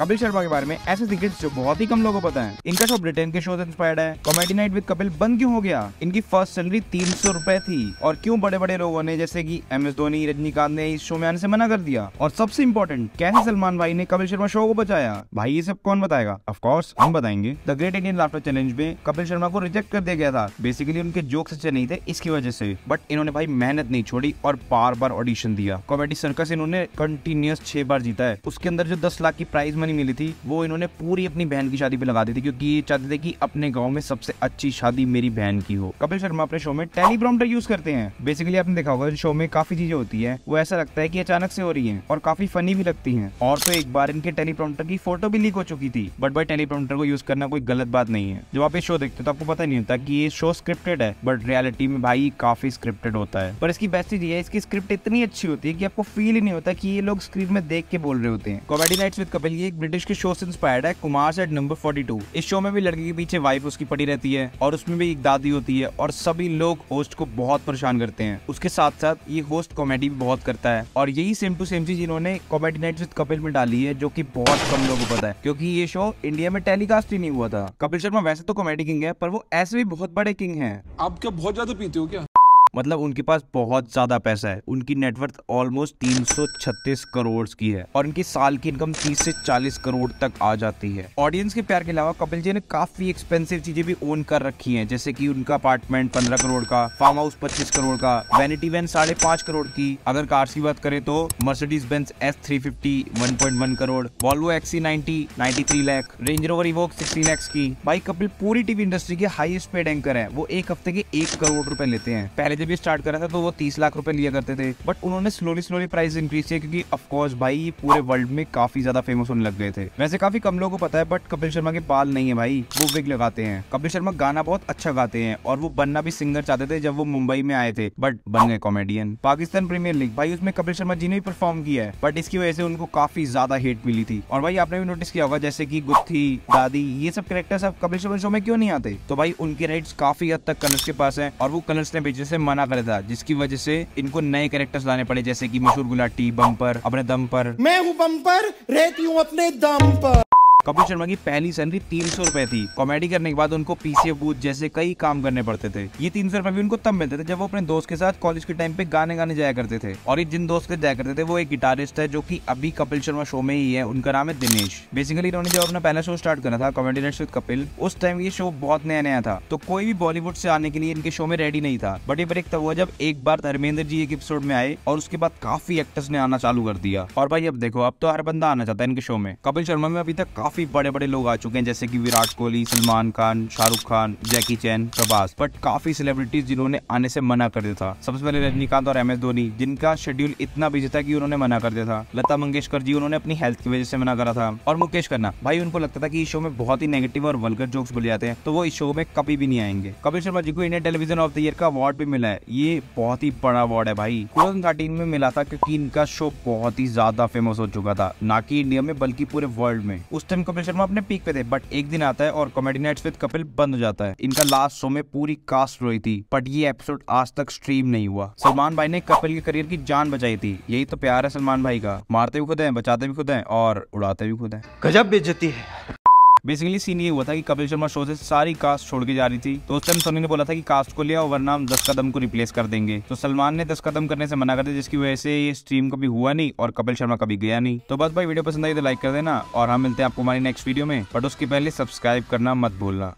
कपिल शर्मा के बारे में ऐसे सीक्रेट्स जो बहुत ही कम लोगों को पता है इनका शो ब्रिटेन के शो इंस्पायर्ड है कॉमेडी नाइट विद कपिल बंद क्यों हो गया इनकी फर्स्ट सैलरी तीन सौ रूपए थी और क्यों बड़े बड़े लोगों ने जैसे कि एम एस धोनी रजनीकांत ने इस शो में आने से मना कर दिया और सबसे इम्पोर्टेंट कैसे सलमान भाई ने कपिल शर्मा शो को बचाया भाई ये सब कौन बताएगा ऑफकोर्स हम बताएंगे the great Indian laughter challenge में कपिल शर्मा को रिजेक्ट कर दिया गया था बेसिकली उनके जोक्स अच्छे नहीं थे इसकी वजह से बट इन्होंने भाई मेहनत नहीं छोड़ी और बार बार ऑडिशन दिया कॉमेडी सर्कस इन्होंने कंटिन्यूस छह बार जीता है उसके अंदर जो दस लाख की प्राइज दुश्मनी मिली थी वो इन्होंने पूरी अपनी बहन की शादी पे लगा दी थी क्योंकि ये चाहते थे कि अपने गांव में सबसे अच्छी शादी मेरी बहन की हो कपिल शर्मा अपने शो में टेलीप्रॉम्प्टर यूज करते हैं बेसिकली आपने देखा होगा शो में काफी चीजें होती है वो ऐसा लगता है की अचानक से हो रही है और काफी फनी भी लगती है और तो एक बार इनके टेलीप्रॉम्प्टर की फोटो भी लीक हो चुकी थी बट भाई टेलीप्रॉम्प्टर को यूज करना कोई गलत बात नहीं है जब आप ये शो देखते हो तो आपको पता नहीं होता की ये शो स्क्रिप्टेड है बट रियलिटी में भाई काफी स्क्रिप्टेड होता है पर इसकी बेस्ट चीज ये इसकी स्क्रिप्ट इतनी अच्छी होती है की आपको फील ही नहीं होता की ये लोग स्क्रीन में देख के बोल रहे होते हैं कॉमेडी नाइट्स विद कपिल ये ब्रिटिश के शो से इंस्पायर्ड है कुमार सेट नंबर 42 इस शो में भी लड़की के पीछे वाइफ उसकी पड़ी रहती है और उसमें भी एक दादी होती है और सभी लोग होस्ट को बहुत परेशान करते हैं उसके साथ साथ ये होस्ट कॉमेडी भी बहुत करता है और यही सेम टू सेम चीज इन्होंने कॉमेडी नाइट विद कपिल में डाली है जो की बहुत कम लोग को पता है क्योंकि ये शो इंडिया में टेलीकास्ट ही नहीं हुआ था कपिल शर्मा वैसे तो कॉमेडी किंग है पर वो ऐसे भी बहुत बड़े किंग है आप क्या बहुत ज्यादा पीते हो क्या मतलब उनके पास बहुत ज्यादा पैसा है उनकी नेटवर्थ ऑलमोस्ट 336 करोड़ की है और इनकी साल की इनकम 30 से 40 करोड़ तक आ जाती है ऑडियंस के प्यार के अलावा कपिल जी ने काफी एक्सपेंसिव चीजें भी ओन कर रखी हैं जैसे कि उनका अपार्टमेंट 15 करोड़ का फार्म हाउस पच्चीस करोड़ का वेनिटी वैन साढ़े पांच करोड़ की अगर कार्स की बात करें तो Mercedes Benz S three fifty one point one crore Volvo XC ninety ninety three lakh Range Rover Evoque sixty X की भाई कपिल पूरी टीवी इंडस्ट्री के हाइएस्ट पेड एंकर है वो एक हफ्ते के एक करोड़ रुपए लेते हैं पहले से भी स्टार्ट करा था तो वो तीस लाख रुपए लिया करते थे बट उन्होंने स्लोली स्लोली प्राइस इंक्रीज किया क्योंकि ऑफकोर्स भाई पूरे वर्ल्ड में काफी ज्यादा फेमस होने लग गए थे वैसे काफी कम लोगों को पता है बट कपिल शर्मा के बाल नहीं है भाई वो विग लगाते हैं कपिल शर्मा गाना बहुत अच्छा गाते हैं और वो बनना भी सिंगर चाहते थे जब वो मुंबई में आए थे बट बन गए कॉमेडियन पाकिस्तान प्रीमियर लीग भाई उसमें कपिल शर्मा जी ने भी परफॉर्म किया है बट इसकी वजह से उनको काफी ज्यादा हेट मिली थी और भाई आपने भी नोटिस किया होगा जैसे की गुत्थी दादी ये सब कैरेक्टर्स अब कपिल शर्मा शो में क्यों नहीं आते तो भाई उनकी राइट काफी हद तक कलर्स के पास है और वो कलर्स ने बेचे से मना कर था जिसकी वजह से इनको नए कैरेक्टर्स लाने पड़े जैसे की मशहूर गुलाटी बम्पर अपने दम पर मैं हूँ बम्पर रहती हूँ अपने दम पर कपिल शर्मा की पहली सैलरी तीन सौ रुपए थी कॉमेडी करने के बाद उनको पीसीए बूथ जैसे कई काम करने पड़ते थे ये तीन सौ रुपए भी उनको तब मिलते थे जब वो अपने दोस्त के साथ कॉलेज के टाइम पे गाने गाने जाया करते थे और ये जिन दोस्त के जाया करते थे वो एक गिटारिस्ट है जो की अभी कपिल शर्मा शो में ही है उनका नाम है दिनेश बेसिकली इन्होंने जब अपना पहला शो स्टार्ट करा था कॉमेडी नेट्स विद कपिल उस टाइम ये शो बहुत नया नया था तो कोई भी बॉलीवुड से आने के लिए इनके शो में रेडी नहीं था बट ये ब्रेक तब हुआ जब एक बार धर्मेंद्र जी एक एपिसोड में आए और उसके बाद काफी एक्टर्स ने आना चालू कर दिया और भाई अब देखो अब तो हर बंदा आना चाहता है इनके शो में कपिल शर्मा में अभी तक काफी काफी बड़े बड़े लोग आ चुके हैं जैसे कि Virat Kohli Salman Khan Shahrukh Khan Jackie Chan Prabhas but काफी सेलिब्रिटीज जिन्होंने आने से मना कर दिया था सबसे पहले रजनीकांत और एम एस धोनी जिनका शेड्यूल इतना बिजी था कि उन्होंने मना कर दिया था लता मंगेशकर जी उन्होंने अपनी हेल्थ की वजह से मना करा था और मुकेश करना भाई उनको लगता था कि इस शो में बहुत ही नेगेटिव और वल्गर जोक्स बोले जाते हैं तो वो इस शो में कभी भी नहीं आएंगे कपिल शर्मा जी को Indian television of the year का अवार्ड भी मिला है ये बहुत ही बड़ा अवार्ड है भाई टू थाउजेंड में मिला था क्योंकि इनका शो बहुत ही ज्यादा फेमस हो चुका था ना कि इंडिया में बल्कि पूरे वर्ल्ड में उस टाइम कपिल शर्मा अपने पीक पे थे बट एक दिन आता है और कॉमेडी नाइट्स विद कपिल बंद हो जाता है इनका लास्ट शो में पूरी कास्ट रोई थी बट ये एपिसोड आज तक स्ट्रीम नहीं हुआ सलमान भाई ने कपिल के करियर की जान बचाई थी यही तो प्यार है सलमान भाई का मारते भी खुद है बचाते भी खुद है और उड़ाते भी खुद है गजब बेचती है बेसिकली सीन ये हुआ था कि कपिल शर्मा शो से सारी कास्ट छोड़ के जा रही थी तो उस टाइम सोनी ने बोला था कि कास्ट को लिया और नाम दस कदम को रिप्लेस कर देंगे तो सलमान ने दस कदम करने से मना कर दिया जिसकी वजह से ये स्ट्रीम कभी हुआ नहीं और कपिल शर्मा कभी गया नहीं तो बस भाई वीडियो पसंद आई तो लाइक कर देना और हम मिलते हैं आपको हमारी नेक्स्ट वीडियो में बट उसके पहले सब्सक्राइब करना मत भूलना